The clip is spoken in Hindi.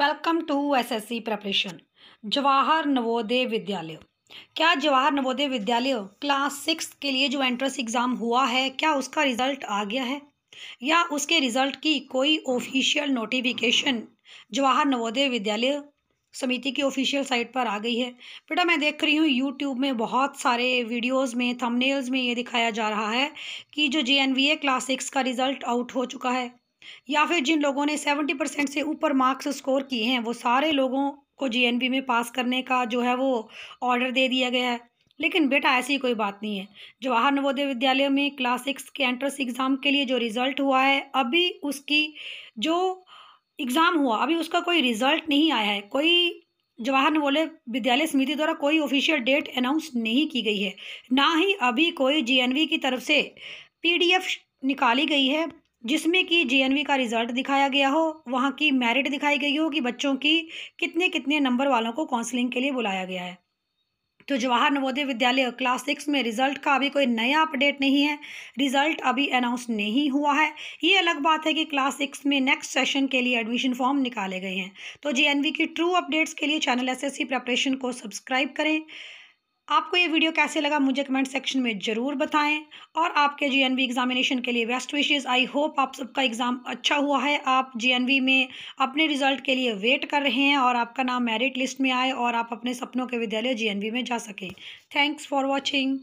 welcome to SSC preparation Jawahar Navodaya Vidyalaya क्या जवाहर नवोदय विद्यालय क्लास सिक्स के लिए जो एंट्रेंस एग्ज़ाम हुआ है क्या उसका रिज़ल्ट आ गया है या उसके रिज़ल्ट की कोई ऑफिशियल नोटिफिकेशन जवाहर नवोदय विद्यालय समिति की ऑफिशियल साइट पर आ गई है बेटा मैं देख रही हूँ यूट्यूब में बहुत सारे वीडियोस में थंबनेल्स में ये दिखाया जा रहा है कि जो जे क्लास सिक्स का रिज़ल्ट आउट हो चुका है या फिर जिन लोगों ने सेवेंटी परसेंट से ऊपर मार्क्स स्कोर किए हैं वो सारे लोगों को जीएनबी में पास करने का जो है वो ऑर्डर दे दिया गया है लेकिन बेटा ऐसी कोई बात नहीं है जवाहर नवोदय विद्यालय में क्लास सिक्स के एंट्रेंस एग्ज़ाम के लिए जो रिज़ल्ट हुआ है अभी उसकी जो एग्ज़ाम हुआ अभी उसका कोई रिज़ल्ट नहीं आया है कोई जवाहर नवोदय विद्यालय समिति द्वारा कोई ऑफिशियल डेट अनाउंस नहीं की गई है ना ही अभी कोई जीएनवी की तरफ से पीडीएफ निकाली गई है जिसमें कि जे का रिज़ल्ट दिखाया गया हो वहाँ की मेरिट दिखाई गई हो कि बच्चों की कितने कितने नंबर वालों को काउंसलिंग के लिए बुलाया गया है तो जवाहर नवोदय विद्यालय क्लास सिक्स में रिजल्ट का अभी कोई नया अपडेट नहीं है रिजल्ट अभी अनाउंस नहीं हुआ है ये अलग बात है कि क्लास सिक्स में नेक्स्ट सेशन के लिए एडमिशन फॉर्म निकाले गए हैं तो जे की ट्रू अपडेट्स के लिए चैनल एस प्रेपरेशन को सब्सक्राइब करें आपको ये वीडियो कैसे लगा मुझे कमेंट सेक्शन में ज़रूर बताएं और आपके जीएनवी एग्ज़ामिनेशन के लिए बेस्ट विशेज़ आई होप आप सबका एग्ज़ाम अच्छा हुआ है आप जीएनवी में अपने रिज़ल्ट के लिए वेट कर रहे हैं और आपका नाम मेरिट लिस्ट में आए और आप अपने सपनों के विद्यालय जीएनवी में जा सकें थैंक्स फॉर वॉचिंग